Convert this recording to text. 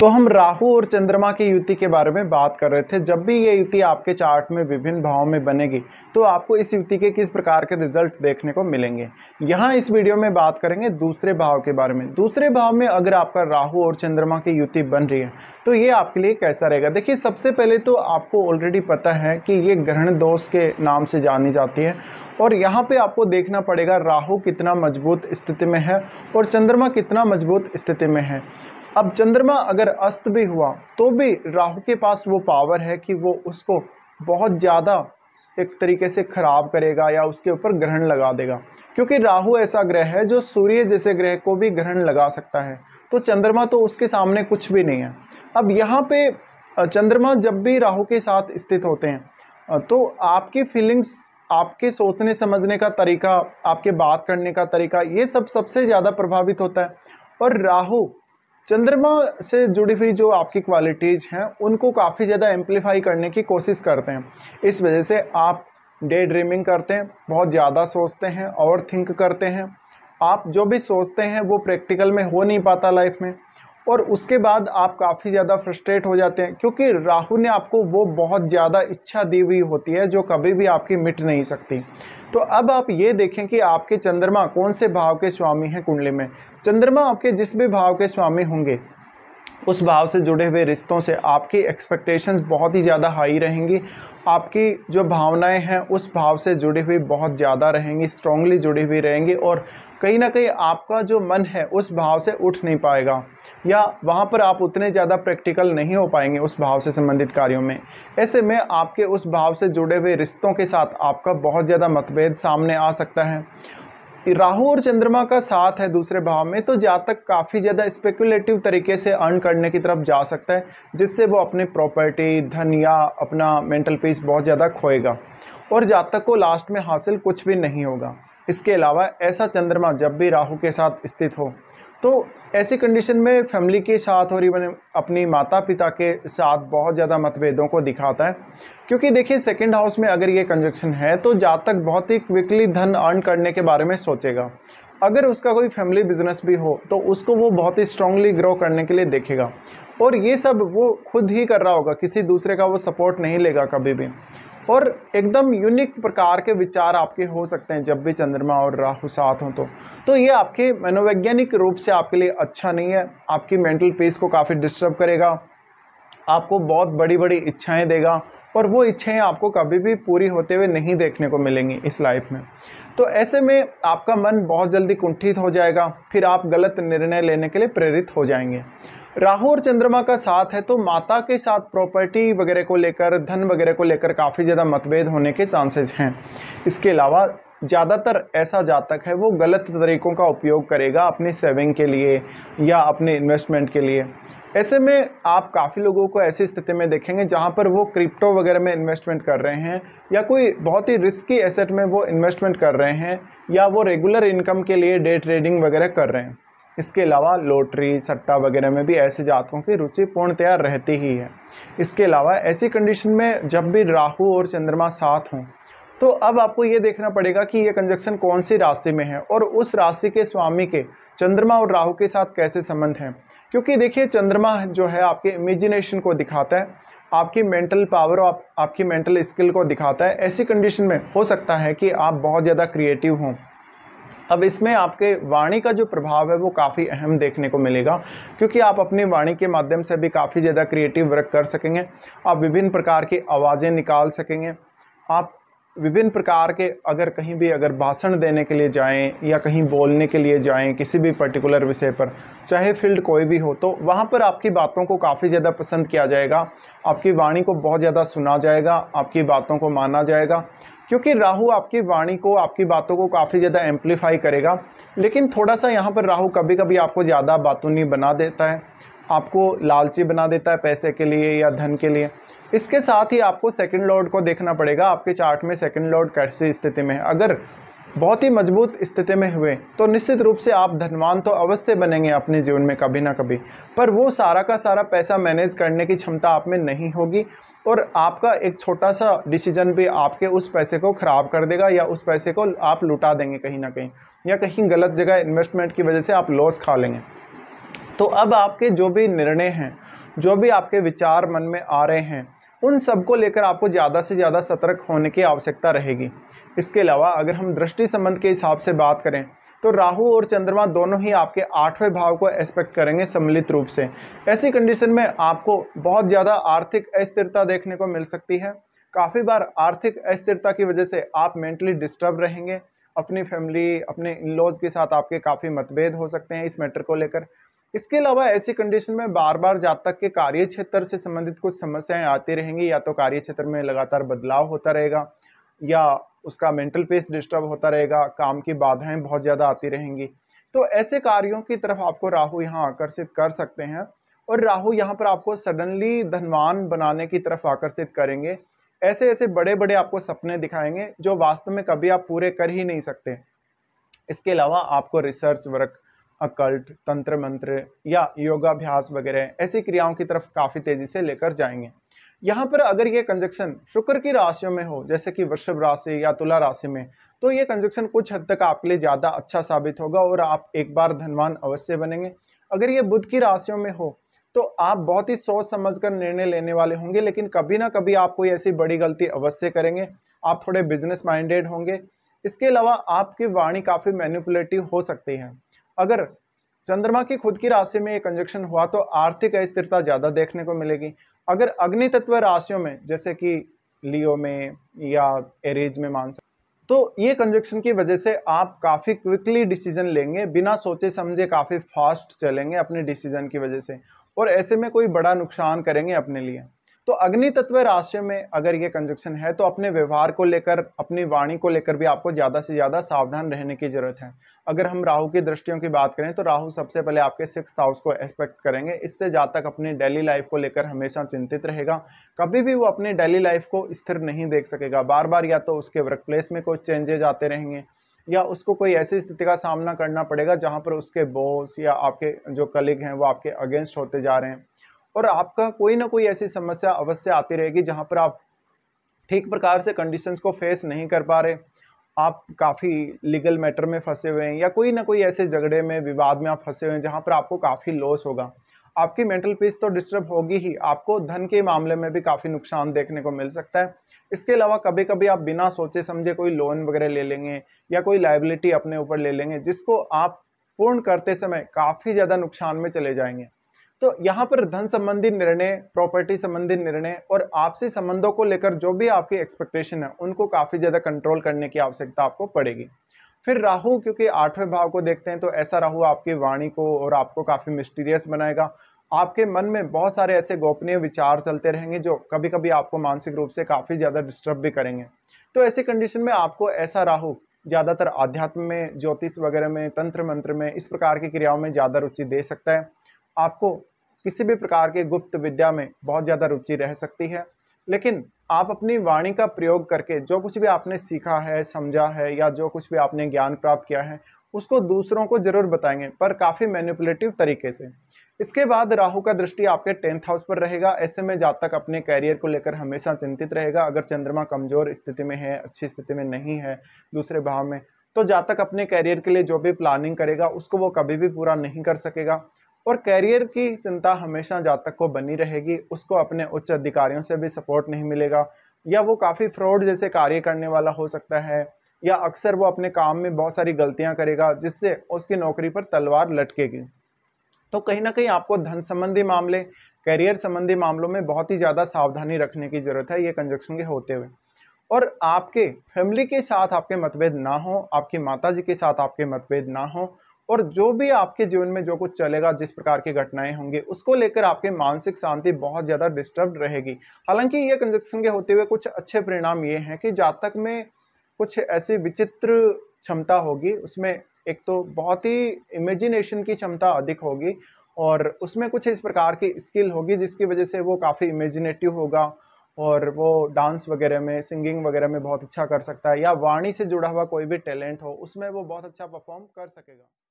तो हम राहु और चंद्रमा की युति के बारे में बात कर रहे थे जब भी ये युति आपके चार्ट में विभिन्न भावों में बनेगी तो आपको इस युति के किस प्रकार के रिजल्ट देखने को मिलेंगे यहाँ इस वीडियो में बात करेंगे दूसरे भाव के बारे में दूसरे भाव में अगर आपका राहु और चंद्रमा की युति बन रही है तो ये आपके लिए कैसा रहेगा देखिए सबसे पहले तो आपको ऑलरेडी पता है कि ये ग्रहण दोष के नाम से जानी जाती है और यहाँ पे आपको देखना पड़ेगा राहु कितना मजबूत स्थिति में है और चंद्रमा कितना मजबूत स्थिति में है अब चंद्रमा अगर अस्त भी हुआ तो भी राहु के पास वो पावर है कि वो उसको बहुत ज़्यादा एक तरीके से खराब करेगा या उसके ऊपर ग्रहण लगा देगा क्योंकि राहु ऐसा ग्रह है जो सूर्य जैसे ग्रह को भी ग्रहण लगा सकता है तो चंद्रमा तो उसके सामने कुछ भी नहीं है अब यहाँ पे चंद्रमा जब भी राहु के साथ स्थित होते हैं तो आपकी फीलिंग्स आपके सोचने समझने का तरीका आपके बात करने का तरीका ये सब सबसे ज़्यादा प्रभावित होता है और राहु चंद्रमा से जुड़ी हुई जो आपकी क्वालिटीज़ हैं उनको काफ़ी ज़्यादा एम्पलीफाई करने की कोशिश करते हैं इस वजह से आप डे ड्रीमिंग करते हैं बहुत ज़्यादा सोचते हैं ओवर थिंक करते हैं आप जो भी सोचते हैं वो प्रैक्टिकल में हो नहीं पाता लाइफ में और उसके बाद आप काफ़ी ज़्यादा फ्रस्ट्रेट हो जाते हैं क्योंकि राहु ने आपको वो बहुत ज़्यादा इच्छा दी हुई होती है जो कभी भी आपकी मिट नहीं सकती तो अब आप ये देखें कि आपके चंद्रमा कौन से भाव के स्वामी हैं कुंडली में चंद्रमा आपके जिस भी भाव के स्वामी होंगे उस भाव से जुड़े हुए रिश्तों से आपकी एक्सपेक्टेशंस बहुत ही ज़्यादा हाई रहेंगी आपकी जो भावनाएं हैं उस भाव से जुड़ी हुई बहुत ज़्यादा रहेंगी स्ट्रांगली जुड़ी हुई रहेंगी और कहीं ना कहीं आपका जो मन है उस भाव से उठ नहीं पाएगा या वहाँ पर आप उतने ज़्यादा प्रैक्टिकल नहीं हो पाएंगे उस भाव से संबंधित कार्यों में ऐसे में आपके उस भाव से जुड़े हुए रिश्तों के साथ आपका बहुत ज़्यादा मतभेद सामने आ सकता है राहु और चंद्रमा का साथ है दूसरे भाव में तो जातक काफ़ी ज़्यादा स्पेकुलेटिव तरीके से अर्न करने की तरफ जा सकता है जिससे वो अपने प्रॉपर्टी धन या अपना मेंटल पीस बहुत ज़्यादा खोएगा और जातक को लास्ट में हासिल कुछ भी नहीं होगा इसके अलावा ऐसा चंद्रमा जब भी राहु के साथ स्थित हो तो ऐसी कंडीशन में फैमिली के साथ और इवन अपनी माता पिता के साथ बहुत ज़्यादा मतभेदों को दिखाता है क्योंकि देखिए सेकंड हाउस में अगर ये कंजक्शन है तो जातक बहुत ही क्विकली धन अर्न करने के बारे में सोचेगा अगर उसका कोई फैमिली बिजनेस भी हो तो उसको वो बहुत ही स्ट्रांगली ग्रो करने के लिए देखेगा और ये सब वो खुद ही कर रहा होगा किसी दूसरे का वो सपोर्ट नहीं लेगा कभी भी और एकदम यूनिक प्रकार के विचार आपके हो सकते हैं जब भी चंद्रमा और राहु साथ हों तो तो ये आपके मनोवैज्ञानिक रूप से आपके लिए अच्छा नहीं है आपकी मेंटल पीस को काफ़ी डिस्टर्ब करेगा आपको बहुत बड़ी बड़ी इच्छाएं देगा और वो इच्छाएं आपको कभी भी पूरी होते हुए नहीं देखने को मिलेंगी इस लाइफ में तो ऐसे में आपका मन बहुत जल्दी कुंठित हो जाएगा फिर आप गलत निर्णय लेने के लिए प्रेरित हो जाएंगे राहु और चंद्रमा का साथ है तो माता के साथ प्रॉपर्टी वगैरह को लेकर धन वगैरह को लेकर काफ़ी ज़्यादा मतभेद होने के चांसेज हैं इसके अलावा ज़्यादातर ऐसा जातक है वो गलत तरीक़ों का उपयोग करेगा अपनी सेविंग के लिए या अपने इन्वेस्टमेंट के लिए ऐसे में आप काफ़ी लोगों को ऐसी स्थिति में देखेंगे जहाँ पर वो क्रिप्टो वगैरह में इन्वेस्टमेंट कर रहे हैं या कोई बहुत ही रिस्की एसेट में वो इन्वेस्टमेंट कर रहे हैं या वो रेगुलर इनकम के लिए डे ट्रेडिंग वगैरह कर रहे हैं इसके अलावा लोटरी सट्टा वगैरह में भी ऐसे जातकों की रुचि पूर्णतया रहती ही है इसके अलावा ऐसी कंडीशन में जब भी राहु और चंद्रमा साथ हों तो अब आपको ये देखना पड़ेगा कि ये कंजक्शन कौन सी राशि में है और उस राशि के स्वामी के चंद्रमा और राहु के साथ कैसे संबंध हैं क्योंकि देखिए चंद्रमा जो है आपके इमेजिनेशन को दिखाता है आपकी मेंटल पावर और आप, आपकी मेंटल स्किल को दिखाता है ऐसी कंडीशन में हो सकता है कि आप बहुत ज़्यादा क्रिएटिव हों अब इसमें आपके वाणी का जो प्रभाव है वो काफ़ी अहम देखने को मिलेगा क्योंकि आप अपनी वाणी के माध्यम से भी काफ़ी ज़्यादा क्रिएटिव वर्क कर सकेंगे आप विभिन्न प्रकार की आवाज़ें निकाल सकेंगे आप विभिन्न प्रकार के अगर कहीं भी अगर भाषण देने के लिए जाएं या कहीं बोलने के लिए जाएं किसी भी पर्टिकुलर विषय पर चाहे फील्ड कोई भी हो तो वहाँ पर आपकी बातों को काफ़ी ज़्यादा पसंद किया जाएगा आपकी वाणी को बहुत ज़्यादा सुना जाएगा आपकी बातों को माना जाएगा क्योंकि राहु आपकी वाणी को आपकी बातों को काफ़ी ज़्यादा एम्पलीफाई करेगा लेकिन थोड़ा सा यहाँ पर राहु कभी कभी आपको ज़्यादा बातूनी बना देता है आपको लालची बना देता है पैसे के लिए या धन के लिए इसके साथ ही आपको सेकंड लॉर्ड को देखना पड़ेगा आपके चार्ट में सेकंड लॉर्ड कैसी स्थिति में है अगर बहुत ही मजबूत स्थिति में हुए तो निश्चित रूप से आप धनवान तो अवश्य बनेंगे अपने जीवन में कभी ना कभी पर वो सारा का सारा पैसा मैनेज करने की क्षमता आप में नहीं होगी और आपका एक छोटा सा डिसीजन भी आपके उस पैसे को ख़राब कर देगा या उस पैसे को आप लुटा देंगे कहीं ना कहीं या कहीं गलत जगह इन्वेस्टमेंट की वजह से आप लॉस खा लेंगे तो अब आपके जो भी निर्णय हैं जो भी आपके विचार मन में आ रहे हैं उन सबको लेकर आपको ज़्यादा से ज़्यादा सतर्क होने की आवश्यकता रहेगी इसके अलावा अगर हम दृष्टि संबंध के हिसाब से बात करें तो राहु और चंद्रमा दोनों ही आपके आठवें भाव को एक्सपेक्ट करेंगे सम्मिलित रूप से ऐसी कंडीशन में आपको बहुत ज़्यादा आर्थिक अस्थिरता देखने को मिल सकती है काफ़ी बार आर्थिक अस्थिरता की वजह से आप मेंटली डिस्टर्ब रहेंगे अपनी फैमिली अपने इन लॉज के साथ आपके काफ़ी मतभेद हो सकते हैं इस मैटर को लेकर इसके अलावा ऐसी कंडीशन में बार बार तक के कार्य क्षेत्र से संबंधित कुछ समस्याएं आती रहेंगी या तो कार्य क्षेत्र में लगातार बदलाव होता रहेगा या उसका मेंटल पेस डिस्टर्ब होता रहेगा काम की बाधाएं बहुत ज़्यादा आती रहेंगी तो ऐसे कार्यों की तरफ आपको राहु यहाँ आकर्षित कर सकते हैं और राहु यहाँ पर आपको सडनली धनवान बनाने की तरफ आकर्षित करेंगे ऐसे ऐसे बड़े बड़े आपको सपने दिखाएंगे जो वास्तव में कभी आप पूरे कर ही नहीं सकते इसके अलावा आपको रिसर्च वर्क अकल्ट तंत्र मंत्र या योगाभ्यास वगैरह ऐसी क्रियाओं की तरफ काफ़ी तेज़ी से लेकर जाएंगे यहाँ पर अगर ये कंजक्शन शुक्र की राशियों में हो जैसे कि वृषभ राशि या तुला राशि में तो ये कंजक्शन कुछ हद तक आपके लिए ज़्यादा अच्छा साबित होगा और आप एक बार धनवान अवश्य बनेंगे अगर ये बुद्ध की राशियों में हो तो आप बहुत ही सोच समझ कर निर्णय लेने वाले होंगे लेकिन कभी ना कभी आप कोई ऐसी बड़ी गलती अवश्य करेंगे आप थोड़े बिजनेस माइंडेड होंगे इसके अलावा आपकी वाणी काफ़ी मैनिपुलेटिव हो सकती है अगर चंद्रमा की खुद की राशि में ये कंजक्शन हुआ तो आर्थिक अस्थिरता ज़्यादा देखने को मिलेगी अगर अग्नि तत्व राशियों में जैसे कि लियो में या एरीज में मान सकते तो ये कंजक्शन की वजह से आप काफ़ी क्विकली डिसीजन लेंगे बिना सोचे समझे काफ़ी फास्ट चलेंगे अपने डिसीजन की वजह से और ऐसे में कोई बड़ा नुकसान करेंगे अपने लिए तो अग्नि तत्व राशि में अगर ये कंजक्शन है तो अपने व्यवहार को लेकर अपनी वाणी को लेकर भी आपको ज़्यादा से ज़्यादा सावधान रहने की ज़रूरत है अगर हम राहु की दृष्टियों की बात करें तो राहु सबसे पहले आपके सिक्स हाउस को एक्सपेक्ट करेंगे इससे जहाँ तक अपनी डेली लाइफ को लेकर हमेशा चिंतित रहेगा कभी भी वो अपनी डेली लाइफ को स्थिर नहीं देख सकेगा बार बार या तो उसके वर्क प्लेस में कुछ चेंजेज आते रहेंगे या उसको कोई ऐसी स्थिति का सामना करना पड़ेगा जहाँ पर उसके बॉस या आपके जो कलीग हैं वो आपके अगेंस्ट होते जा रहे हैं और आपका कोई ना कोई ऐसी समस्या अवश्य आती रहेगी जहाँ पर आप ठीक प्रकार से कंडीशंस को फेस नहीं कर पा रहे आप काफ़ी लीगल मैटर में फंसे हुए हैं या कोई ना कोई ऐसे झगड़े में विवाद में आप फंसे हुए हैं जहाँ पर आपको काफ़ी लॉस होगा आपकी मेंटल पीस तो डिस्टर्ब होगी ही आपको धन के मामले में भी काफ़ी नुकसान देखने को मिल सकता है इसके अलावा कभी कभी आप बिना सोचे समझे कोई लोन वगैरह ले लेंगे या कोई लाइबिलिटी अपने ऊपर ले लेंगे जिसको आप पूर्ण करते समय काफ़ी ज़्यादा नुकसान में चले जाएंगे तो यहाँ पर धन संबंधी निर्णय प्रॉपर्टी संबंधी निर्णय और आपसी संबंधों को लेकर जो भी आपकी एक्सपेक्टेशन है उनको काफ़ी ज़्यादा कंट्रोल करने की आवश्यकता आपको पड़ेगी फिर राहु क्योंकि आठवें भाव को देखते हैं तो ऐसा राहु आपकी वाणी को और आपको काफ़ी मिस्टीरियस बनाएगा आपके मन में बहुत सारे ऐसे गोपनीय विचार चलते रहेंगे जो कभी कभी आपको मानसिक रूप से काफ़ी ज़्यादा डिस्टर्ब भी करेंगे तो ऐसी कंडीशन में आपको ऐसा राहु ज़्यादातर आध्यात्म में ज्योतिष वगैरह में तंत्र मंत्र में इस प्रकार की क्रियाओं में ज़्यादा रुचि दे सकता है आपको किसी भी प्रकार के गुप्त विद्या में बहुत ज़्यादा रुचि रह सकती है लेकिन आप अपनी वाणी का प्रयोग करके जो कुछ भी आपने सीखा है समझा है या जो कुछ भी आपने ज्ञान प्राप्त किया है उसको दूसरों को जरूर बताएंगे पर काफ़ी मैनिपुलेटिव तरीके से इसके बाद राहु का दृष्टि आपके टेंथ हाउस पर रहेगा ऐसे में तक अपने कैरियर को लेकर हमेशा चिंतित रहेगा अगर चंद्रमा कमजोर स्थिति में है अच्छी स्थिति में नहीं है दूसरे भाव में तो तक अपने कैरियर के लिए जो भी प्लानिंग करेगा उसको वो कभी भी पूरा नहीं कर सकेगा और कैरियर की चिंता हमेशा जातक को बनी रहेगी उसको अपने उच्च अधिकारियों से भी सपोर्ट नहीं मिलेगा या वो काफ़ी फ्रॉड जैसे कार्य करने वाला हो सकता है या अक्सर वो अपने काम में बहुत सारी गलतियां करेगा जिससे उसकी नौकरी पर तलवार लटकेगी तो कहीं ना कहीं आपको धन संबंधी मामले करियर संबंधी मामलों में बहुत ही ज़्यादा सावधानी रखने की ज़रूरत है ये कंजक्शन के होते हुए और आपके फैमिली के साथ आपके मतभेद ना हो आपकी माता जी के साथ आपके मतभेद ना हों और जो भी आपके जीवन में जो कुछ चलेगा जिस प्रकार की घटनाएं होंगी उसको लेकर आपकी मानसिक शांति बहुत ज़्यादा डिस्टर्ब रहेगी हालांकि ये कंजक्शन के होते हुए कुछ अच्छे परिणाम ये हैं कि जातक में कुछ ऐसी विचित्र क्षमता होगी उसमें एक तो बहुत ही इमेजिनेशन की क्षमता अधिक होगी और उसमें कुछ इस प्रकार की स्किल होगी जिसकी वजह से वो काफ़ी इमेजिनेटिव होगा और वो डांस वगैरह में सिंगिंग वगैरह में बहुत अच्छा कर सकता है या वाणी से जुड़ा हुआ कोई भी टैलेंट हो उसमें वो बहुत अच्छा परफॉर्म कर सकेगा